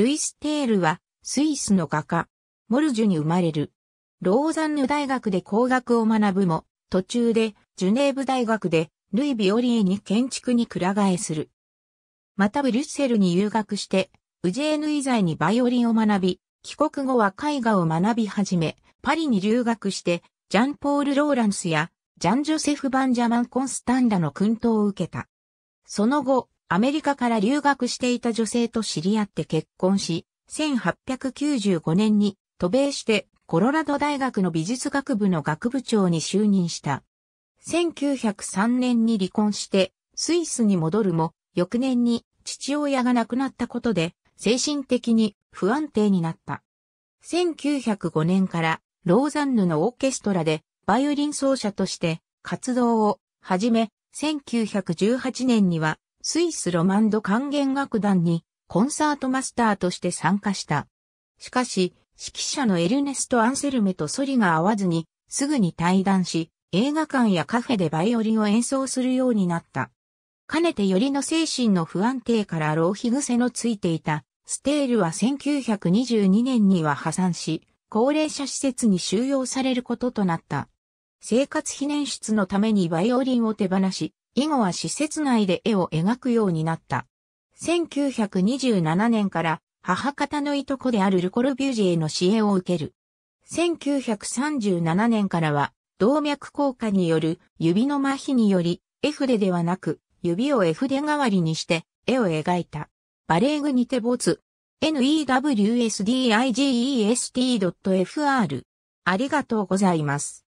ルイス・テールは、スイスの画家、モルジュに生まれる。ローザンヌ大学で工学を学ぶも、途中で、ジュネーブ大学で、ルイ・ビオリエに建築に倶替えする。またブリュッセルに留学して、ウジェーヌ以在にバイオリンを学び、帰国後は絵画を学び始め、パリに留学して、ジャンポール・ローランスや、ジャン・ジョセフ・バンジャマン・コンスタンダの薫陶を受けた。その後、アメリカから留学していた女性と知り合って結婚し、1895年に渡米してコロラド大学の美術学部の学部長に就任した。1903年に離婚してスイスに戻るも、翌年に父親が亡くなったことで精神的に不安定になった。1905年からローザンヌのオーケストラでバイオリン奏者として活動を始め、1918年にはスイスロマンド管弦楽団にコンサートマスターとして参加した。しかし、指揮者のエルネスト・アンセルメとソリが合わずに、すぐに退団し、映画館やカフェでバイオリンを演奏するようになった。かねてよりの精神の不安定から浪費癖のついていた、ステールは1922年には破産し、高齢者施設に収容されることとなった。生活非念出のためにバイオリンを手放し、以後は施設内で絵を描くようになった。1927年から母方のいとこであるルコルビュージへの支援を受ける。1937年からは動脈硬化による指の麻痺により絵筆ではなく指を絵筆代わりにして絵を描いた。バレーグにて没。newsdigest.fr ありがとうございます。